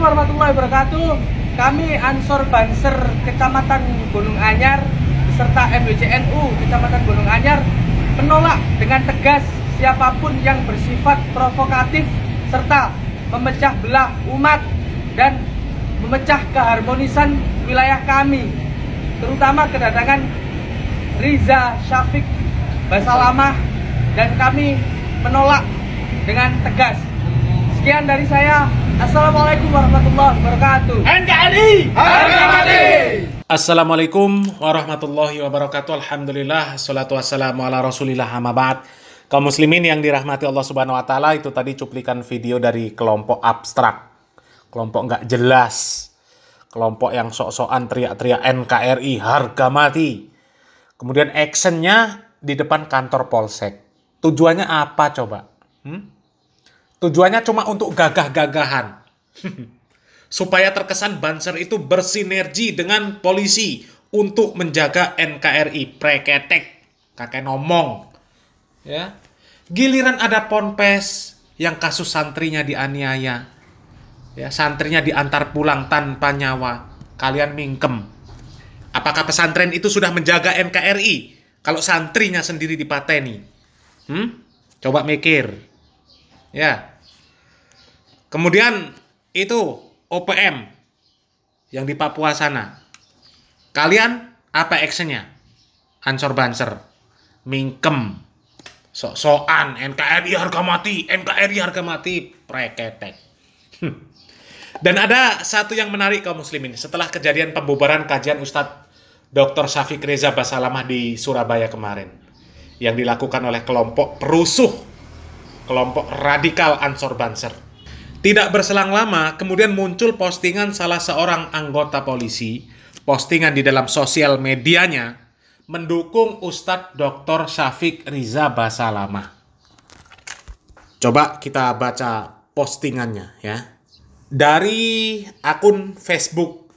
Assalamualaikum warahmatullahi wabarakatuh. Kami Ansor Banser Kecamatan Gunung Anyar serta MWCNU Kecamatan Gunung Anyar menolak dengan tegas siapapun yang bersifat provokatif serta memecah belah umat dan memecah keharmonisan wilayah kami terutama kedatangan Riza Syafiq Basalamah dan kami menolak dengan tegas. Sekian dari saya, Assalamualaikum warahmatullahi wabarakatuh. NKRI harga mati. Assalamualaikum warahmatullahi wabarakatuh. Alhamdulillah salatu wassalamu ala Rasulillah amma Kaum muslimin yang dirahmati Allah Subhanahu wa taala, itu tadi cuplikan video dari kelompok abstrak. Kelompok nggak jelas. Kelompok yang sok-sokan teriak-teriak NKRI harga mati. Kemudian actionnya di depan kantor polsek. Tujuannya apa coba? Hmm? Tujuannya cuma untuk gagah-gagahan. Supaya terkesan Banser itu bersinergi dengan polisi untuk menjaga NKRI preketek kakek nomong ya giliran ada ponpes yang kasus santrinya dianiaya ya santrinya diantar pulang tanpa nyawa kalian mingkem apakah pesantren itu sudah menjaga NKRI kalau santrinya sendiri dipateni hmm coba mikir ya kemudian itu OPM yang di Papua sana. Kalian apa actionnya? Ansor banser, mingkem, sok soan, NKRI harga mati, NKRI harga mati, preketek. Hmm. Dan ada satu yang menarik kaum muslimin. Setelah kejadian pembubaran kajian Ustadz Dr. Syafiq Reza Basalamah di Surabaya kemarin. Yang dilakukan oleh kelompok perusuh. Kelompok radikal Ansor Banser tidak berselang lama, kemudian muncul postingan salah seorang anggota polisi, postingan di dalam sosial medianya, mendukung Ustadz Dr. Syafiq Riza Basalamah. Coba kita baca postingannya ya. Dari akun Facebook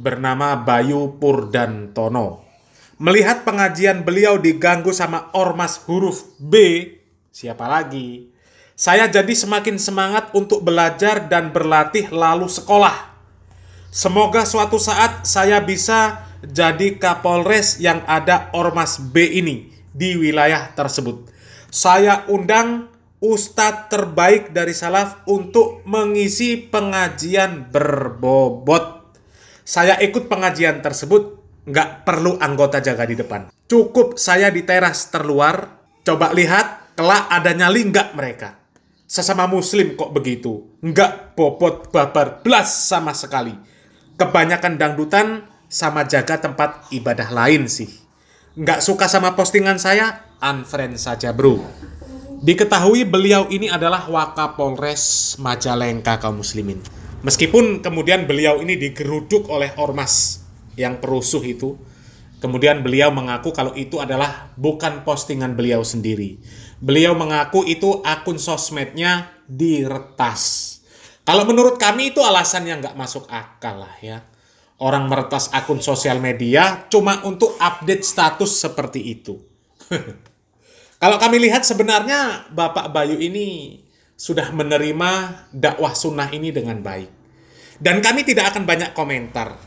bernama Bayu Purdantono. Melihat pengajian beliau diganggu sama ormas huruf B, siapa lagi? Saya jadi semakin semangat untuk belajar dan berlatih lalu sekolah. Semoga suatu saat saya bisa jadi Kapolres yang ada Ormas B ini di wilayah tersebut. Saya undang ustadz terbaik dari salaf untuk mengisi pengajian berbobot. Saya ikut pengajian tersebut, nggak perlu anggota jaga di depan. Cukup saya di teras terluar, coba lihat, kelak adanya nyali mereka sesama muslim kok begitu. Nggak bobot babar blas sama sekali. Kebanyakan dangdutan sama jaga tempat ibadah lain sih. Nggak suka sama postingan saya, unfriend saja bro. Diketahui beliau ini adalah Wakapolres Majalengka kaum muslimin. Meskipun kemudian beliau ini digeruduk oleh ormas yang perusuh itu, Kemudian beliau mengaku kalau itu adalah bukan postingan beliau sendiri. Beliau mengaku itu akun sosmednya diretas. Kalau menurut kami itu alasan yang nggak masuk akal lah ya. Orang meretas akun sosial media cuma untuk update status seperti itu. kalau kami lihat sebenarnya Bapak Bayu ini sudah menerima dakwah sunnah ini dengan baik. Dan kami tidak akan banyak komentar.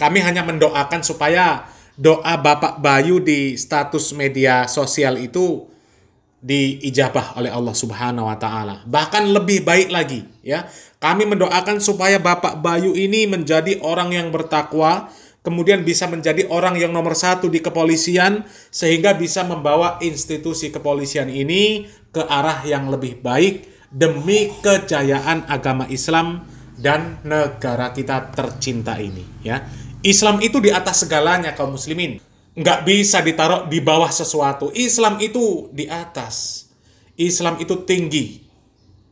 Kami hanya mendoakan supaya doa Bapak Bayu di status media sosial itu diijabah oleh Allah Subhanahu wa taala. Bahkan lebih baik lagi ya. Kami mendoakan supaya Bapak Bayu ini menjadi orang yang bertakwa, kemudian bisa menjadi orang yang nomor satu di kepolisian sehingga bisa membawa institusi kepolisian ini ke arah yang lebih baik demi kejayaan agama Islam dan negara kita tercinta ini ya. Islam itu di atas segalanya kaum muslimin. Nggak bisa ditaruh di bawah sesuatu. Islam itu di atas. Islam itu tinggi.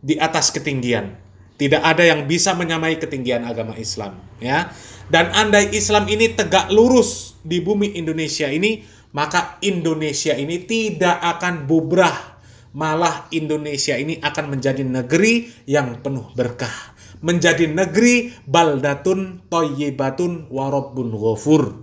Di atas ketinggian. Tidak ada yang bisa menyamai ketinggian agama Islam. ya. Dan andai Islam ini tegak lurus di bumi Indonesia ini, maka Indonesia ini tidak akan bubrah. Malah Indonesia ini akan menjadi negeri yang penuh berkah menjadi negeri baldatun Toyebatun Warobun ghafur.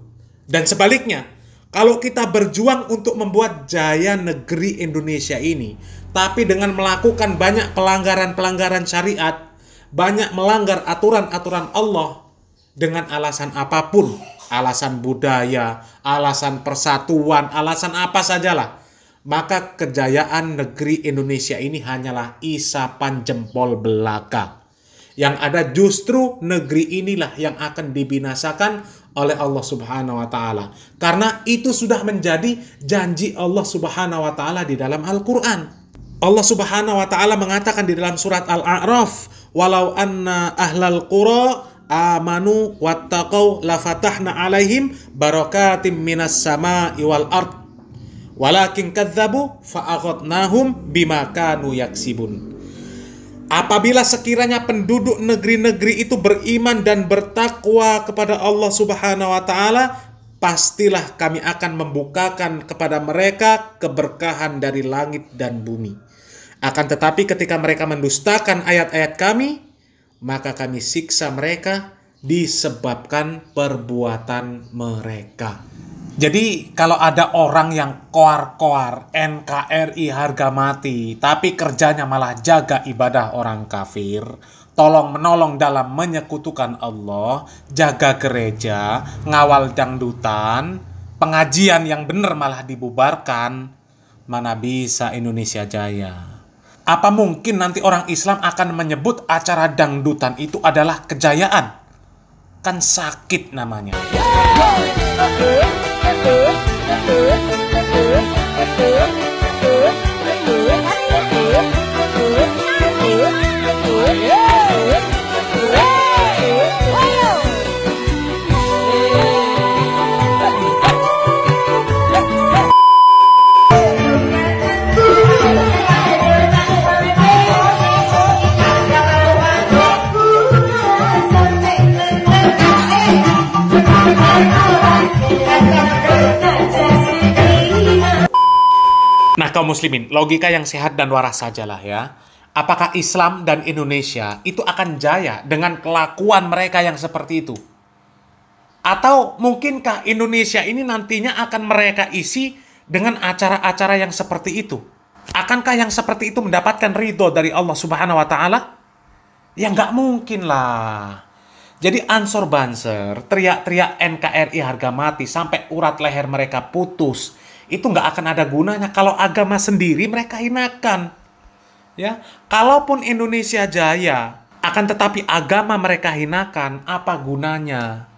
Dan sebaliknya, kalau kita berjuang untuk membuat jaya negeri Indonesia ini, tapi dengan melakukan banyak pelanggaran-pelanggaran syariat, banyak melanggar aturan-aturan Allah dengan alasan apapun, alasan budaya, alasan persatuan, alasan apa sajalah, maka kejayaan negeri Indonesia ini hanyalah isapan jempol belaka. Yang ada justru negeri inilah yang akan dibinasakan oleh Allah Subhanahu wa taala. Karena itu sudah menjadi janji Allah Subhanahu wa taala di dalam Al-Qur'an. Allah Subhanahu wa taala mengatakan di dalam surat Al-A'raf, "Walau anna ahlal qura amanu wattaqau lafatahna alaihim barakatim minas sama'i wal ard." Walakin kadzabu fa'aghadnahum bima kanu yaksibun. Apabila sekiranya penduduk negeri-negeri itu beriman dan bertakwa kepada Allah Subhanahu wa taala, pastilah kami akan membukakan kepada mereka keberkahan dari langit dan bumi. Akan tetapi ketika mereka mendustakan ayat-ayat kami, maka kami siksa mereka disebabkan perbuatan mereka. Jadi kalau ada orang yang koar-koar NKRI harga mati, tapi kerjanya malah jaga ibadah orang kafir, tolong menolong dalam menyekutukan Allah, jaga gereja, ngawal dangdutan, pengajian yang benar malah dibubarkan, mana bisa Indonesia jaya. Apa mungkin nanti orang Islam akan menyebut acara dangdutan itu adalah kejayaan? Kan sakit namanya. Yeah. kaum muslimin, logika yang sehat dan waras sajalah ya. Apakah Islam dan Indonesia itu akan jaya dengan kelakuan mereka yang seperti itu? Atau mungkinkah Indonesia ini nantinya akan mereka isi dengan acara-acara yang seperti itu? Akankah yang seperti itu mendapatkan ridho dari Allah Subhanahu wa Ta'ala? Ya, nggak mungkin lah. Jadi Ansor Banser teriak-teriak NKRI harga mati sampai urat leher mereka putus itu nggak akan ada gunanya kalau agama sendiri mereka hinakan. Ya, kalaupun Indonesia jaya, akan tetapi agama mereka hinakan, apa gunanya?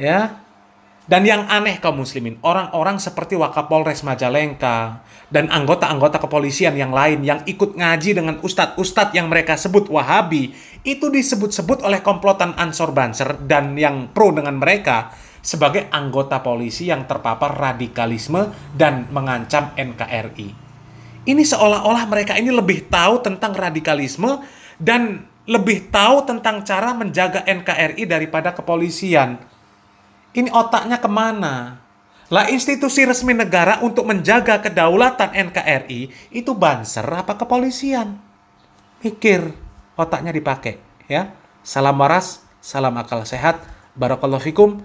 Ya. Dan yang aneh kaum muslimin, orang-orang seperti Wakapolres Majalengka dan anggota-anggota kepolisian yang lain yang ikut ngaji dengan ustadz-ustadz yang mereka sebut Wahabi, itu disebut-sebut oleh komplotan Ansor Banser dan yang pro dengan mereka sebagai anggota polisi yang terpapar radikalisme dan mengancam NKRI. Ini seolah-olah mereka ini lebih tahu tentang radikalisme dan lebih tahu tentang cara menjaga NKRI daripada kepolisian. Ini otaknya kemana? Lah institusi resmi negara untuk menjaga kedaulatan NKRI itu banser apa kepolisian? Mikir, otaknya dipakai ya. Salam waras, salam akal sehat, barakallahu fikum.